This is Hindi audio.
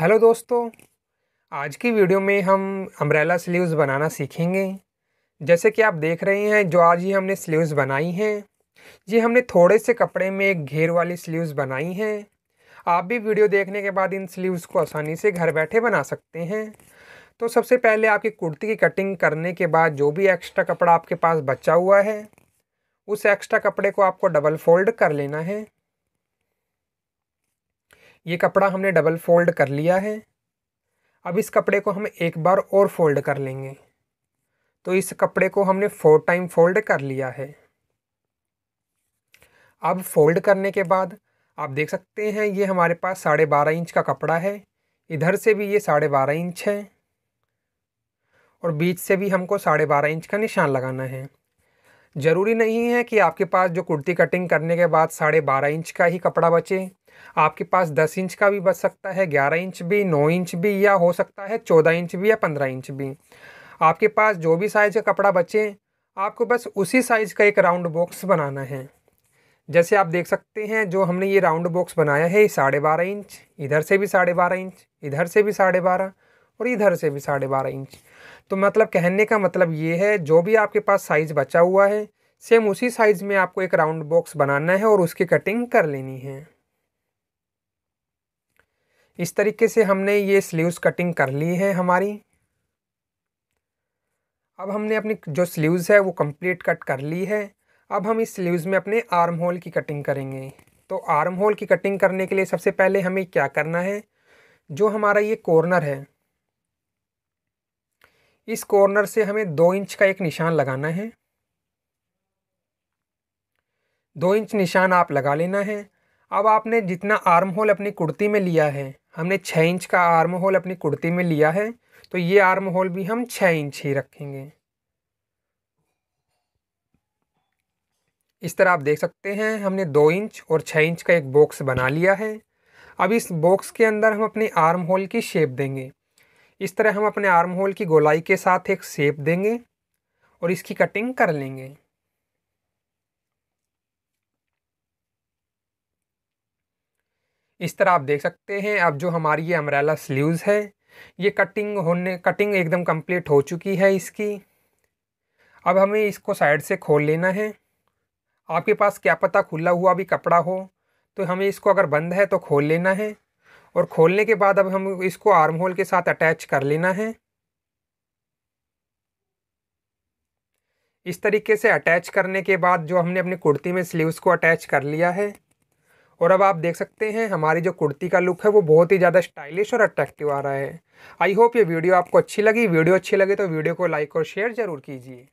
हेलो दोस्तों आज की वीडियो में हम अम्ब्रेला स्लीव्स बनाना सीखेंगे जैसे कि आप देख रहे हैं जो आज ही हमने स्लीव्स बनाई हैं ये हमने थोड़े से कपड़े में एक घेर वाली स्लीव्स बनाई हैं आप भी वीडियो देखने के बाद इन स्लीव्स को आसानी से घर बैठे बना सकते हैं तो सबसे पहले आपकी कुर्ती की कटिंग करने के बाद जो भी एक्स्ट्रा कपड़ा आपके पास बचा हुआ है उस एक्स्ट्रा कपड़े को आपको डबल फोल्ड कर लेना है ये कपड़ा हमने डबल फोल्ड कर लिया है अब इस कपड़े को हम एक बार और फोल्ड कर लेंगे तो इस कपड़े को हमने फोर टाइम फोल्ड कर लिया है अब फोल्ड करने के बाद आप देख सकते हैं ये हमारे पास साढ़े बारह इंच का कपड़ा है इधर से भी ये साढ़े बारह इंच है और बीच से भी हमको साढ़े बारह इंच का निशान लगाना है ज़रूरी नहीं है कि आपके पास जो कुर्ती कटिंग करने के बाद साढ़े बारह इंच का ही कपड़ा बचे आपके पास दस इंच का भी बच सकता है ग्यारह इंच भी नौ इंच भी या हो सकता है चौदह इंच भी या पंद्रह इंच भी आपके पास जो भी साइज़ का कपड़ा बचे आपको बस उसी साइज़ का एक राउंड बॉक्स बनाना है जैसे आप देख सकते हैं जो हमने ये राउंड बॉक्स बनाया है साढ़े बारह इंच इधर से भी साढ़े बारह इंच इधर से भी साढ़े बारह और इधर से भी साढ़े बारह इंच तो मतलब कहने का मतलब ये है जो भी आपके पास साइज़ बचा हुआ है सेम उसी साइज़ में आपको एक राउंड बॉक्स बनाना है और उसकी कटिंग कर लेनी है इस तरीके से हमने ये स्लीव्स कटिंग कर ली है हमारी अब हमने अपनी जो स्लीव्स है वो कंप्लीट कट कर ली है अब हम इस स्लीव्स में अपने आर्म होल की कटिंग करेंगे तो आर्म होल की कटिंग करने के लिए सबसे पहले हमें क्या करना है जो हमारा ये कॉर्नर है इस कॉर्नर से हमें दो इंच का एक निशान लगाना है दो इंच निशान आप लगा लेना है अब आपने जितना आर्म होल अपनी कुर्ती में लिया है हमने छः इंच का आर्म होल अपनी कुर्ती में लिया है तो ये आर्म होल भी हम छः इंच ही रखेंगे इस तरह आप देख सकते हैं हमने दो इंच और छः इंच का एक बॉक्स बना लिया है अब इस बॉक्स के अंदर हम अपने आर्म होल की शेप देंगे इस तरह हम अपने आर्म होल की गोलाई के साथ एक शेप देंगे और इसकी कटिंग कर लेंगे इस तरह आप देख सकते हैं अब जो हमारी ये अमरेला स्लीव्स है ये कटिंग होने कटिंग एकदम कंप्लीट हो चुकी है इसकी अब हमें इसको साइड से खोल लेना है आपके पास क्या पता खुला हुआ भी कपड़ा हो तो हमें इसको अगर बंद है तो खोल लेना है और खोलने के बाद अब हम इसको आर्म होल के साथ अटैच कर लेना है इस तरीके से अटैच करने के बाद जो हमने अपनी कुर्ती में स्लीव्स को अटैच कर लिया है और अब आप देख सकते हैं हमारी जो कुर्ती का लुक है वो बहुत ही ज़्यादा स्टाइलिश और अट्रैक्टिव आ रहा है आई होप ये वीडियो आपको अच्छी लगी वीडियो अच्छी लगे तो वीडियो को लाइक और शेयर ज़रूर कीजिए